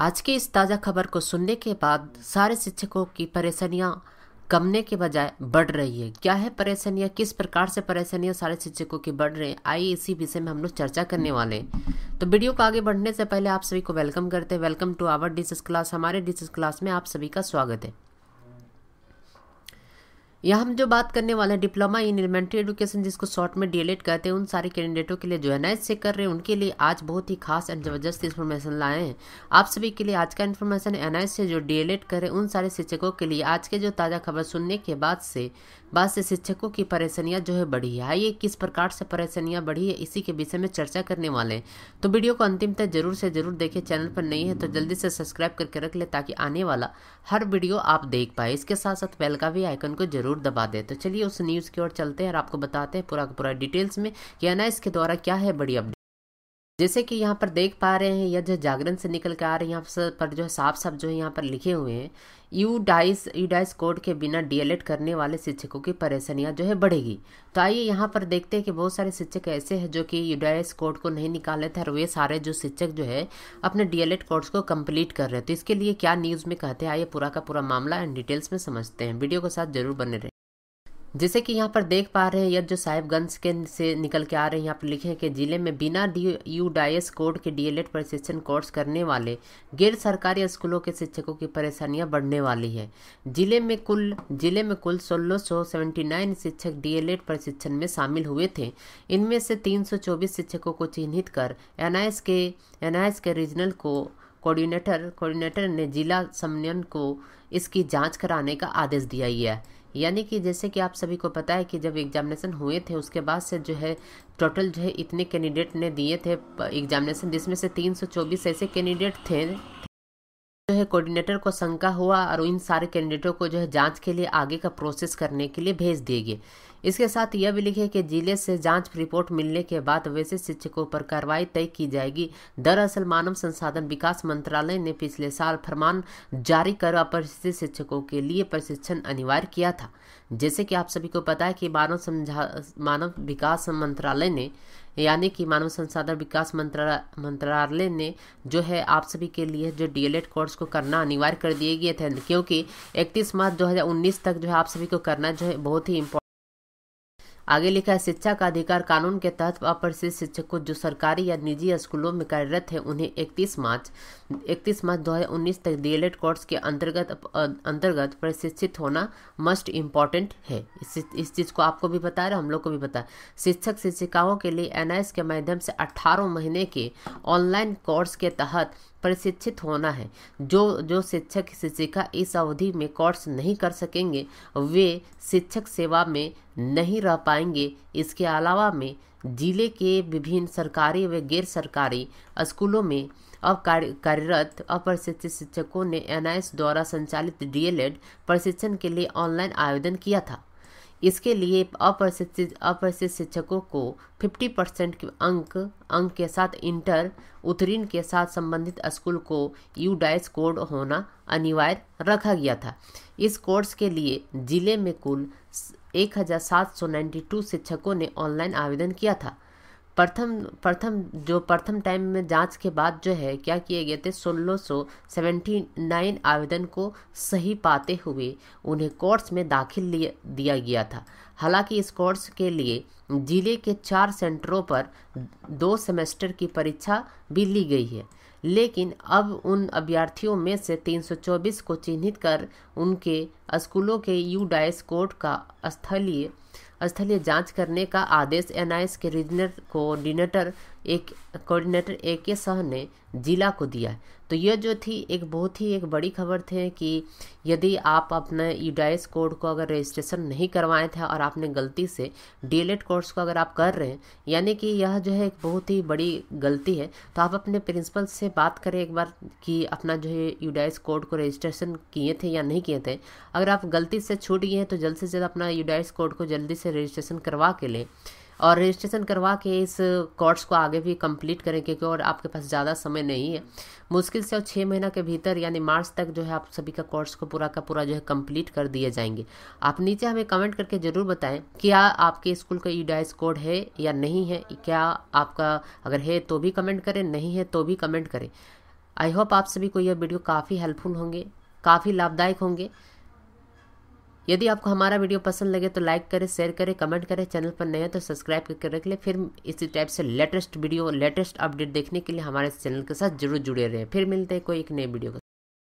आज की इस ताज़ा खबर को सुनने के बाद सारे शिक्षकों की परेशानियाँ कमने के बजाय बढ़ रही है क्या है परेशानियाँ किस प्रकार से परेशानियाँ सारे शिक्षकों की बढ़ रही हैं आइए इसी विषय में हम लोग चर्चा करने वाले हैं तो वीडियो को आगे बढ़ने से पहले आप सभी को वेलकम करते हैं welcome to our discuss class हमारे डिसस क्लास में आप सभी का स्वागत है यहाँ हम जो बात करने वाले हैं डिप्लोमा इन एलिमेंट्री एडुकेशन जिसको शॉर्ट में डीएलएड कहते हैं उन सारे कैंडिडेटों के लिए जो एन से कर रहे हैं उनके लिए आज बहुत ही खास एंड ज़बरदस्त इन्फॉर्मेशन लाए हैं आप सभी के लिए आज का इन्फॉर्मेशन एन से जो डीएलएड कर रहे हैं उन सारे शिक्षकों के लिए आज के जो ताज़ा खबर सुनने के बाद से बाद से शिक्षकों की परेशानियाँ जो है बढ़ी है आइए किस प्रकार से परेशानियाँ बढ़ी है इसी के विषय में चर्चा करने वाले हैं तो वीडियो को अंतिम तक जरूर से जरूर देखें चैनल पर नहीं है तो जल्दी से सब्सक्राइब करके रख ले ताकि आने वाला हर वीडियो आप देख पाए इसके साथ साथ बेल का भी आइकन को जरूर ज़रूर दबा दें तो चलिए उस न्यूज़ की ओर चलते हैं और आपको बताते हैं पूरा पूरा डिटेल्स में कि एन के द्वारा क्या है बड़ी अपडेट जैसे कि यहाँ पर देख पा रहे हैं यह जो जागरण से निकल के आ रहे हैं यहाँ पर जो है साफ साफ जो है यहाँ पर लिखे हुए हैं U DISE U DISE code के बिना डीएलएड करने वाले शिक्षकों की परेशानियाँ जो है बढ़ेगी तो आइए यहाँ पर देखते हैं कि बहुत सारे शिक्षक ऐसे हैं जो कि यू डाइस कोड को नहीं निकाले थे और वे सारे जो शिक्षक जो है अपने डीएलएड कोर्स को कंप्लीट कर रहे हैं तो इसके लिए क्या न्यूज़ में कहते हैं आइए पूरा का पूरा मामला एंड डिटेल्स में समझते हैं वीडियो के साथ जरूर बने रहें जैसे कि यहाँ पर देख पा रहे हैं यद जो साहिबगंज के से निकल के आ रहे हैं यहाँ पर लिखे हैं कि जिले में बिना डी यू डाइस कोड के डीएलएड प्रशिक्षण कोर्स करने वाले गैर सरकारी स्कूलों के शिक्षकों की परेशानियाँ बढ़ने वाली है जिले में कुल जिले में कुल सोलह शिक्षक डीएलएड प्रशिक्षण में शामिल हुए थे इनमें से तीन शिक्षकों को चिन्हित कर एन के एन के रीजनल को कोऑर्डिनेटर कोऑर्डिनेटर ने जिला समन्वयन को इसकी जांच कराने का आदेश दिया है यानी कि जैसे कि आप सभी को पता है कि जब एग्जामिनेशन हुए थे उसके बाद से जो है टोटल जो है इतने कैंडिडेट ने दिए थे एग्जामिनेशन जिसमें से 324 ऐसे कैंडिडेट थे जो है कोऑर्डिनेटर को शंका हुआ और इन सारे कैंडिडेटों को जो है जांच के लिए आगे का प्रोसेस करने के लिए भेज दिए गए इसके साथ यह भी लिखे कि जिले से जांच रिपोर्ट मिलने के बाद वैसे शिक्षकों पर कार्रवाई तय की जाएगी दरअसल मानव संसाधन विकास मंत्रालय ने पिछले साल फरमान जारी कर अपरिचित शिक्षकों के लिए प्रशिक्षण अनिवार्य किया था जैसे कि आप सभी को पता है कि मानव समझा मानव विकास मंत्रालय ने यानी कि मानव संसाधन विकास मंत्रालय ने जो है आप सभी के लिए जो डीएलएड कोर्स को करना अनिवार्य कर दिए गए थे क्योंकि 31 मार्च 2019 तक जो है आप सभी को करना जो है बहुत ही इम्पोर्टेंट आगे लिखा है शिक्षा का अधिकार कानून के तहत अप्रशिक्षित शिक्षकों जो सरकारी या निजी स्कूलों में कार्यरत हैं उन्हें 31 मार्च 31 मार्च 2019 तक डी कोर्स के अंतर्गत अंतर्गत प्रशिक्षित होना मस्ट इम्पॉर्टेंट है इस, इस चीज़ को आपको भी बता रहे हम लोग को भी बता शिक्षक शिक्षिकाओं के लिए एन के माध्यम से अट्ठारह महीने के ऑनलाइन कोर्स के तहत प्रशिक्षित होना है जो जो शिक्षक शिक्षिका इस अवधि में कोर्स नहीं कर सकेंगे वे शिक्षक सेवा में नहीं रह पाएंगे इसके अलावा में जिले के विभिन्न सरकारी व गैर सरकारी स्कूलों में अब कार्यरत अप्रशिक्षित शिक्षकों ने एनआईएस द्वारा संचालित डीएलएड प्रशिक्षण के लिए ऑनलाइन आवेदन किया था इसके लिए अप्रशिक्षित अप्रशिक्षित शिक्षकों को 50 परसेंट अंक अंक के साथ इंटर उत्तीर्ण के साथ संबंधित स्कूल को यू डाइस कोड होना अनिवार्य रखा गया था इस कोर्स के लिए जिले में कुल 1792 शिक्षकों ने ऑनलाइन आवेदन किया था प्रथम प्रथम जो प्रथम टाइम में जांच के बाद जो है क्या किए गए थे सोलह सौ सेवेंटी नाइन आवेदन को सही पाते हुए उन्हें कोर्स में दाखिल लिए दिया गया था हालांकि इस कोर्स के लिए जिले के चार सेंटरों पर दो सेमेस्टर की परीक्षा भी ली गई है लेकिन अब उन अभ्यर्थियों में से 324 को चिन्हित कर उनके स्कूलों के यू डाइस कोड का स्थलीय स्थलीय जांच करने का आदेश एनआईएस के रीजनल कोऑर्डिनेटर एक कोऑर्डिनेटर ए के शाह ने ज़िला को दिया है तो यह जो थी एक बहुत ही एक बड़ी खबर थी कि यदि आप अपने यूडाइस कोड को अगर रजिस्ट्रेशन नहीं करवाए थे और आपने गलती से डीएलएड कोर्स e को अगर आप कर रहे हैं यानी कि यह जो है एक बहुत ही बड़ी गलती है तो आप अपने प्रिंसिपल से बात करें एक बार कि अपना जो है यूडाइस कोड को रजिस्ट्रेशन किए थे या नहीं किए थे अगर आप गलती से छूट गए हैं तो जल्द से जल्द अपना यूडाइस कोड को जल्दी से रजिस्ट्रेशन करवा के लें और रजिस्ट्रेशन करवा के इस कोर्स को आगे भी कंप्लीट करें क्योंकि और आपके पास ज़्यादा समय नहीं है मुश्किल से और छः महीना के भीतर यानी मार्च तक जो है आप सभी का कोर्स को पूरा का पूरा जो है कंप्लीट कर दिए जाएंगे आप नीचे हमें कमेंट करके ज़रूर बताएं क्या आपके स्कूल का ईडाइस कोड है या नहीं है क्या आपका अगर है तो भी कमेंट करें नहीं है तो भी कमेंट करें आई होप आप सभी को यह वीडियो काफ़ी हेल्पफुल होंगे काफ़ी लाभदायक होंगे यदि आपको हमारा वीडियो पसंद लगे तो लाइक करें शेयर करें कमेंट करें चैनल पर नए हैं तो सब्सक्राइब करके रख लें फिर इसी टाइप से लेटेस्ट वीडियो लेटेस्ट अपडेट देखने के लिए हमारे चैनल के साथ जरूर जुड़े रहें फिर मिलते हैं कोई एक नई वीडियो